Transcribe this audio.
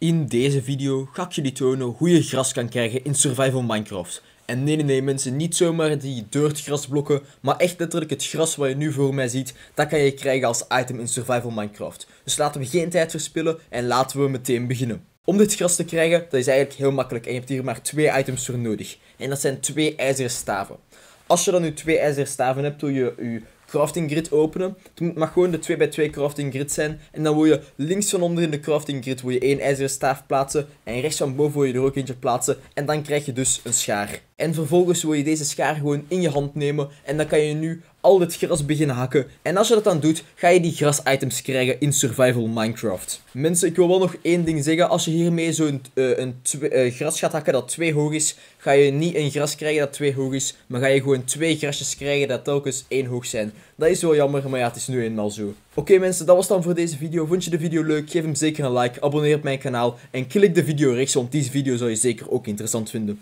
In deze video ga ik jullie tonen hoe je gras kan krijgen in Survival Minecraft. En nee, nee, nee mensen, niet zomaar die deurtgrasblokken, maar echt letterlijk het gras wat je nu voor mij ziet, dat kan je krijgen als item in Survival Minecraft. Dus laten we geen tijd verspillen en laten we meteen beginnen. Om dit gras te krijgen, dat is eigenlijk heel makkelijk en je hebt hier maar twee items voor nodig. En dat zijn twee ijzeren staven. Als je dan nu twee ijzeren staven hebt, doe je je crafting grid openen. Het mag gewoon de 2x2 crafting grid zijn. En dan wil je links van onder in de crafting grid wil je één ijzeren staaf plaatsen. En rechts van boven wil je er ook eentje plaatsen. En dan krijg je dus een schaar. En vervolgens wil je deze schaar gewoon in je hand nemen. En dan kan je nu al het gras beginnen hakken. En als je dat dan doet, ga je die gras items krijgen in Survival Minecraft. Mensen, ik wil wel nog één ding zeggen. Als je hiermee zo'n eh, een eh, gras gaat hakken dat twee hoog is, ga je niet een gras krijgen dat twee hoog is. Maar ga je gewoon twee grasjes krijgen dat telkens één hoog zijn. Dat is wel jammer, maar ja, het is nu eenmaal zo. Oké mensen, dat was dan voor deze video. Vond je de video leuk? Geef hem zeker een like, abonneer op mijn kanaal en klik de video rechts, want deze video zou je zeker ook interessant vinden.